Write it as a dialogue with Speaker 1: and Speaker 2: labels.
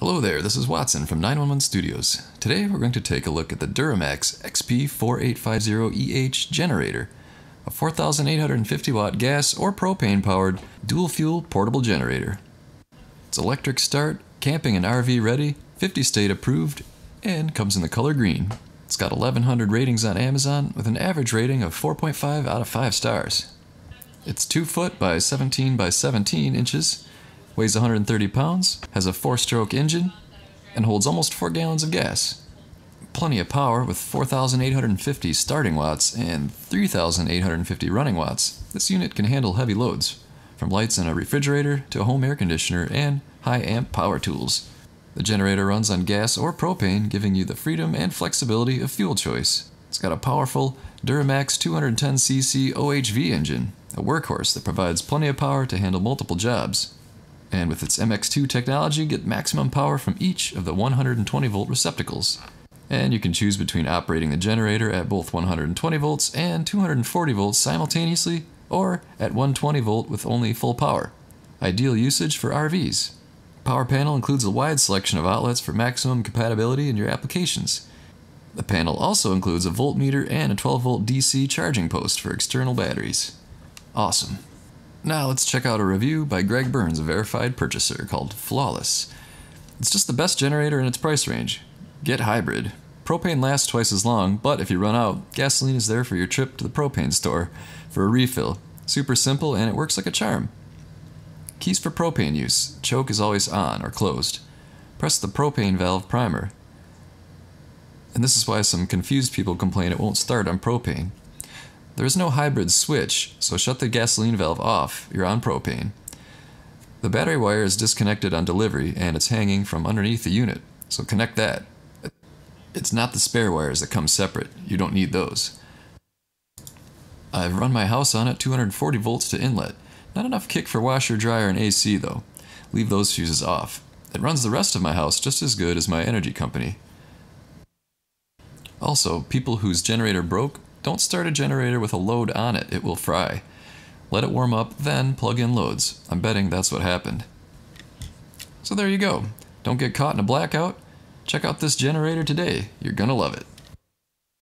Speaker 1: Hello there, this is Watson from 911 Studios. Today we're going to take a look at the Duramax XP4850EH generator, a 4,850 watt gas or propane powered dual fuel portable generator. It's electric start, camping and RV ready, 50 state approved, and comes in the color green. It's got 1100 ratings on Amazon with an average rating of 4.5 out of 5 stars. It's 2 foot by 17 by 17 inches weighs 130 pounds, has a four stroke engine, and holds almost 4 gallons of gas. Plenty of power with 4,850 starting watts and 3,850 running watts. This unit can handle heavy loads, from lights in a refrigerator to a home air conditioner and high amp power tools. The generator runs on gas or propane, giving you the freedom and flexibility of fuel choice. It's got a powerful Duramax 210cc OHV engine, a workhorse that provides plenty of power to handle multiple jobs and with its MX2 technology, get maximum power from each of the 120 volt receptacles. And you can choose between operating the generator at both 120 volts and 240 volts simultaneously, or at 120 volt with only full power. Ideal usage for RVs. Power panel includes a wide selection of outlets for maximum compatibility in your applications. The panel also includes a voltmeter and a 12 volt DC charging post for external batteries. Awesome. Now let's check out a review by Greg Burns, a verified purchaser, called Flawless. It's just the best generator in its price range. Get hybrid. Propane lasts twice as long, but if you run out, gasoline is there for your trip to the propane store for a refill. Super simple and it works like a charm. Keys for propane use. Choke is always on or closed. Press the propane valve primer. And this is why some confused people complain it won't start on propane. There is no hybrid switch, so shut the gasoline valve off, you're on propane. The battery wire is disconnected on delivery and it's hanging from underneath the unit, so connect that. It's not the spare wires that come separate, you don't need those. I've run my house on at 240 volts to inlet. Not enough kick for washer, dryer, and AC though. Leave those fuses off. It runs the rest of my house just as good as my energy company. Also, people whose generator broke don't start a generator with a load on it, it will fry. Let it warm up, then plug in loads. I'm betting that's what happened. So there you go. Don't get caught in a blackout. Check out this generator today. You're gonna love it.